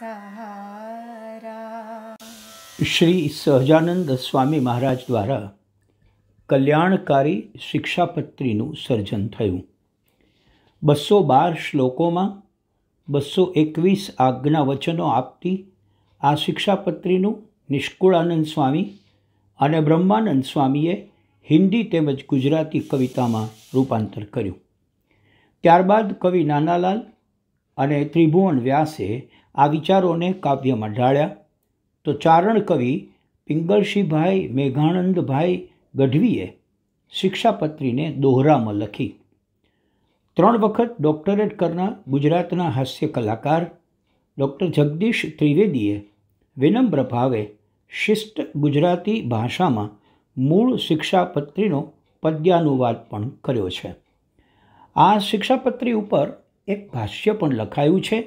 સહારા શ્રી સહજાનંદ સ્વામી મહારાજ દ્વારા કલ્યાણકારી શિક્ષાપત્રીનું સર્જન થયું બસો બાર શ્લોકોમાં બસો એકવીસ આજ્ઞા વચનો આપતી આ શિક્ષાપત્રીનું નિષ્કુળાનંદ સ્વામી અને બ્રહ્માનંદ સ્વામીએ હિન્દી તેમજ ગુજરાતી કવિતામાં રૂપાંતર કર્યું ત્યારબાદ કવિ નાનાલાલ અને ત્રિભુવન વ્યાસે આ વિચારોને કાવ્યમાં ઢાળ્યા તો ચારણ કવિ પિંગળસિંહભાઈ મેઘાણંદભાઈ ગઢવીએ શિક્ષાપત્રીને દોહરામાં લખી ત્રણ વખત ડૉક્ટરેટ કરનાર ગુજરાતના હાસ્ય કલાકાર ડૉક્ટર જગદીશ ત્રિવેદીએ વિનમ્ર ભાવે શિષ્ટ ગુજરાતી ભાષામાં મૂળ શિક્ષાપત્રીનો પદ્યાનુવાદ પણ કર્યો છે આ શિક્ષાપત્રી ઉપર એક ભાષ્ય પણ લખાયું છે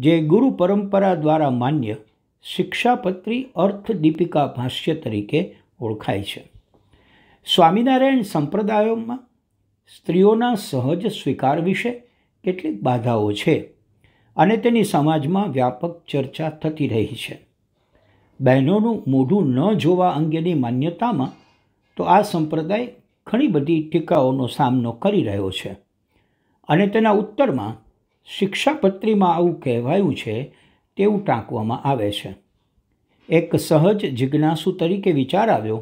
જે ગુરુ પરંપરા દ્વારા માન્ય શિક્ષાપત્રી અર્થદીપિકા ભાષ્ય તરીકે ઓળખાય છે સ્વામિનારાયણ સંપ્રદાયોમાં સ્ત્રીઓના સહજ સ્વીકાર વિશે કેટલીક બાધાઓ છે અને તેની સમાજમાં વ્યાપક ચર્ચા થતી રહી છે બહેનોનું મોઢું ન જોવા અંગેની માન્યતામાં તો આ સંપ્રદાય ઘણી બધી ટીકાઓનો સામનો કરી રહ્યો છે અને તેના ઉત્તરમાં શિક્ષાપત્રીમાં આવું કહેવાયું છે તેવું ટાંકવામાં આવે છે એક સહજ જિજ્ઞાસુ તરીકે વિચાર આવ્યો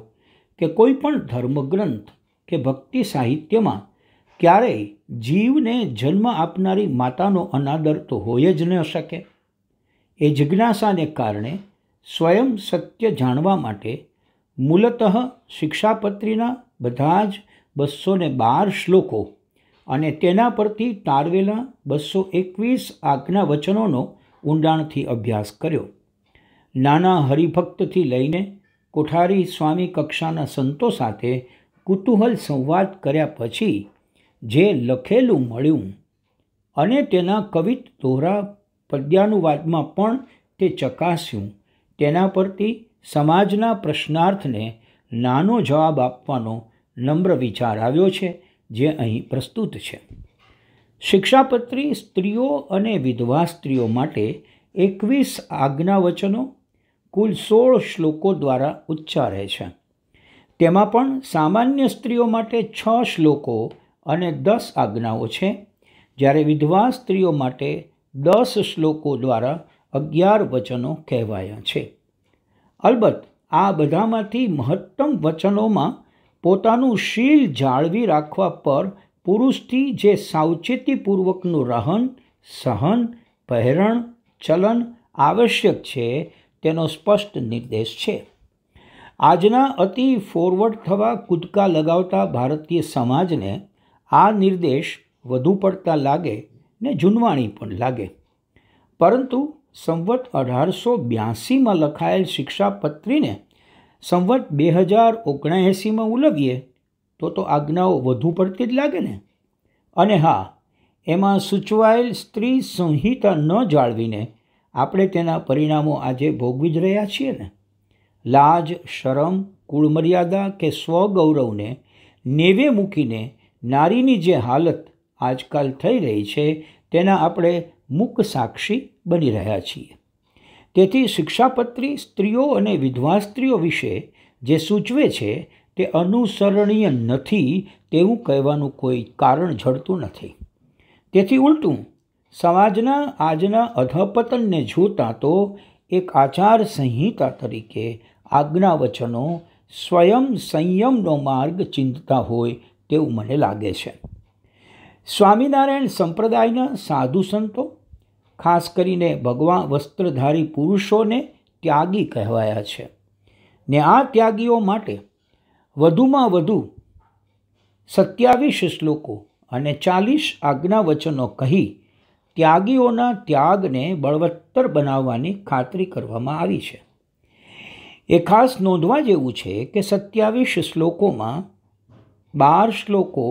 કે કોઈ પણ ધર્મગ્રંથ કે ભક્તિ સાહિત્યમાં ક્યારેય જીવને જન્મ આપનારી માતાનો અનાદર તો હોય જ ન શકે એ જિજ્ઞાસાને કારણે સ્વયં સત્ય જાણવા માટે મૂલતઃ શિક્ષાપત્રીના બધા જ બસો ને બાર શ્લોકો અને તેના પરથી તારવેલા બસો એકવીસ આજ્ઞા વચનોનો ઊંડાણથી અભ્યાસ કર્યો નાના હરિભક્તથી લઈને કોઠારી સ્વામી કક્ષાના સંતો સાથે કુતૂહલ સંવાદ કર્યા પછી જે લખેલું મળ્યું અને તેના કવિત દોહરા પદ્યાનુવાદમાં પણ તે ચકાસ્યું તેના પરથી સમાજના પ્રશ્નાર્થને નાનો જવાબ આપવાનો નમ્ર વિચાર આવ્યો છે જે અહીં પ્રસ્તુત છે શિક્ષાપત્રી સ્ત્રીઓ અને વિધવા સ્ત્રીઓ માટે એકવીસ આજ્ઞાવચનો કુલ સોળ શ્લોકો દ્વારા ઉચ્ચારે છે તેમાં પણ સામાન્ય સ્ત્રીઓ માટે છ શ્લોકો અને દસ આજ્ઞાઓ છે જ્યારે વિધવા સ્ત્રીઓ માટે દસ શ્લોકો દ્વારા અગિયાર વચનો કહેવાયા છે અલબત્ત આ બધામાંથી મહત્તમ વચનોમાં પોતાનું શીલ જાળવી રાખવા પર પુરુષથી જે સાવચેતીપૂર્વકનું રહન સહન પહેરણ ચલન આવશ્યક છે તેનો સ્પષ્ટ નિર્દેશ છે આજના અતિ ફોરવર્ડ થવા કૂદકા લગાવતા ભારતીય સમાજને આ નિર્દેશ વધુ પડતા લાગે ને જૂનવાણી પણ લાગે પરંતુ સંવત અઢારસો બ્યાસીમાં લખાયેલ શિક્ષાપત્રીને સંવત બે હજાર ઓગણએંસીમાં ઉલવીએ તો તો આજ્ઞાઓ વધુ પડતી જ લાગે ને અને હા એમાં સૂચવાયેલ સ્ત્રી સંહિતા ન જાળવીને આપણે તેના પરિણામો આજે ભોગવી જ રહ્યા છીએ ને લાજ શરમ કુળમર્યાદા કે સ્વગૌરવને નેવે મૂકીને નારીની જે હાલત આજકાલ થઈ રહી છે તેના આપણે મૂક સાક્ષી બની રહ્યા છીએ તેથી શિક્ષાપત્રી સ્ત્રીઓ અને વિધવા સ્ત્રીઓ વિશે જે સૂચવે છે તે અનુસરણીય નથી તેવું કહેવાનું કોઈ કારણ જડતું નથી તેથી ઉલટું સમાજના આજના અધપતનને જોતાં તો એક આચાર સંહિતા તરીકે આજ્ઞા વચનો સ્વયં સંયમનો માર્ગ ચિંતતા હોય તેવું મને લાગે છે સ્વામિનારાયણ સંપ્રદાયના સાધુ સંતો ખાસ કરીને ભગવાન વસ્ત્રધારી પુરુષોને ત્યાગી કહેવાયા છે ને આ ત્યાગીઓ માટે વધુમાં વધુ સત્યાવીસ શ્લોકો અને ચાલીસ આજ્ઞાવચનો કહી ત્યાગીઓના ત્યાગને બળવત્તર બનાવવાની ખાતરી કરવામાં આવી છે એ ખાસ નોંધવા જેવું છે કે સત્યાવીસ શ્લોકોમાં બાર શ્લોકો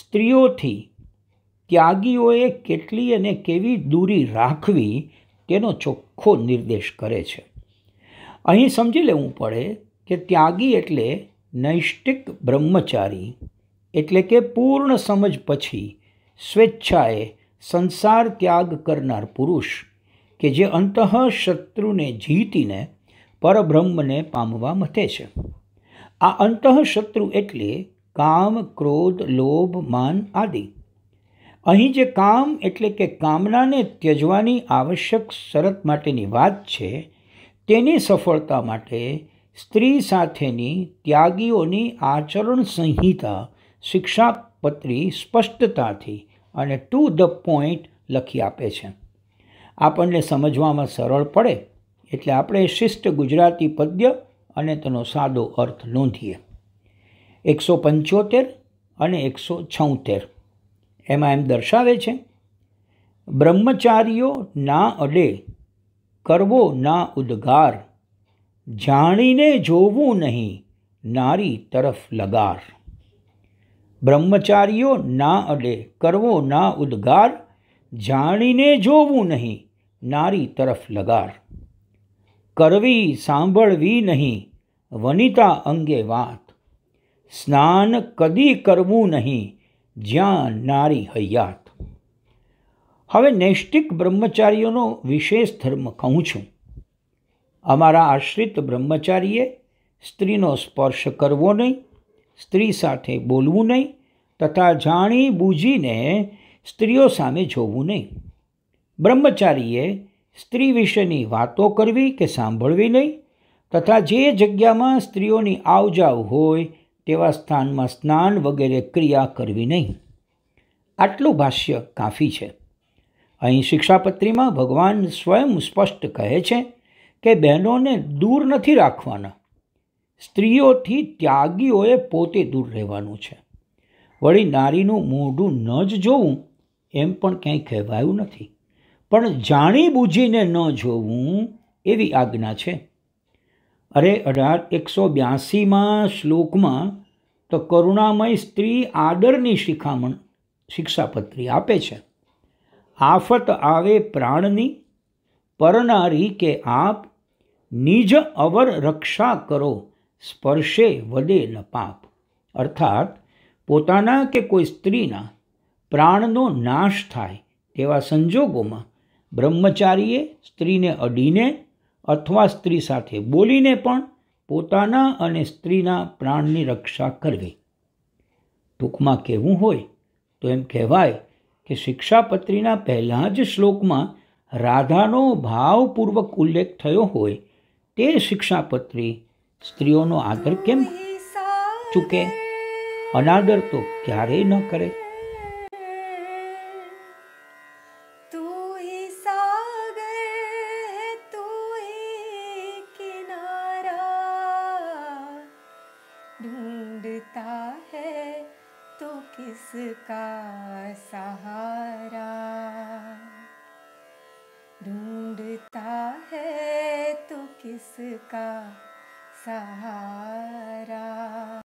સ્ત્રીઓથી ત્યાગીઓએ કેટલી અને કેવી દૂરી રાખવી તેનો ચોખ્ખો નિર્દેશ કરે છે અહીં સમજી લેવું પડે કે ત્યાગી એટલે નૈષ્ટિક બ્રહ્મચારી એટલે કે પૂર્ણ સમજ પછી સ્વેચ્છાએ સંસાર ત્યાગ કરનાર પુરુષ કે જે અંતઃ શત્રુને જીતીને પરબ્રહ્મને પામવા મથે છે આ અંતઃ શત્રુ એટલે કામ ક્રોધ લોભ માન આદિ અહીં જે કામ એટલે કે કામનાને ત્યજવાની આવશ્યક શરત માટેની વાત છે તેની સફળતા માટે સ્ત્રી સાથેની ત્યાગીઓની આચરણ સંહિતા શિક્ષાપત્રી સ્પષ્ટતાથી અને ટુ ધ પોઈન્ટ લખી આપે છે આપણને સમજવામાં સરળ પડે એટલે આપણે શિષ્ટ ગુજરાતી પદ્ય અને તેનો સાદો અર્થ નોંધીએ એકસો પંચોતેર અને એકસો છોતેર એમાં એમ દર્શાવે છે બ્રહ્મચારીઓ ના અડે કરવો ના ઉદ્ગાર જાણીને જોવું નહીં નારી તરફ લગાર બ્રહ્મચારીઓ ના અડે કરવો ના ઉદ્ગાર જાણીને જોવું નહીં નારી તરફ લગાર કરવી સાંભળવી નહીં વનિતા અંગે વાત સ્નાન કદી કરવું નહીં જ્યાં નારી હૈયાત હવે નૈષ્ટિક બ્રહ્મચારીઓનો વિશેષ ધર્મ કહું છું અમારા આશ્રિત બ્રહ્મચારીએ સ્ત્રીનો સ્પર્શ કરવો નહીં સ્ત્રી સાથે બોલવું નહીં તથા જાણી બૂજીને સ્ત્રીઓ સામે જોવું નહીં બ્રહ્મચારીએ સ્ત્રી વિશેની વાતો કરવી કે સાંભળવી નહીં તથા જે જગ્યામાં સ્ત્રીઓની આવજાવ હોય તેવા સ્થાનમાં સ્નાન વગેરે ક્રિયા કરવી નહીં આટલું ભાષ્ય કાફી છે અહીં શિક્ષાપત્રીમાં ભગવાન સ્વયં સ્પષ્ટ કહે છે કે બહેનોને દૂર નથી રાખવાના સ્ત્રીઓથી ત્યાગીઓએ પોતે દૂર રહેવાનું છે વળી નારીનું મોઢું ન જ જોવું એમ પણ ક્યાંય કહેવાયું નથી પણ જાણીબૂજીને ન જોવું એવી આજ્ઞા છે અરે અઢાર એકસો બ્યાસીમાં શ્લોકમાં તો કરુણામય સ્ત્રી આદરની શિખામણ શિક્ષાપત્રી આપે છે આફત આવે પ્રાણની પરનારી કે આપ નિજ અવર રક્ષા કરો સ્પર્શે વદે ન પાપ અર્થાત પોતાના કે કોઈ સ્ત્રીના પ્રાણનો નાશ થાય તેવા સંજોગોમાં બ્રહ્મચારીએ સ્ત્રીને અડીને અથવા સ્ત્રી સાથે બોલીને પણ પોતાના અને સ્ત્રીના પ્રાણની રક્ષા કરવી ટૂંકમાં કહેવું હોય તો એમ કહેવાય કે શિક્ષાપત્રીના પહેલાં જ શ્લોકમાં રાધાનો ભાવપૂર્વક ઉલ્લેખ થયો હોય તે શિક્ષાપત્રી સ્ત્રીઓનો આદર કેમ ચૂકે અનાદર તો ક્યારેય ન કરે मेरा है तो किसका सहारा ढूंढता है तो किसका सहारा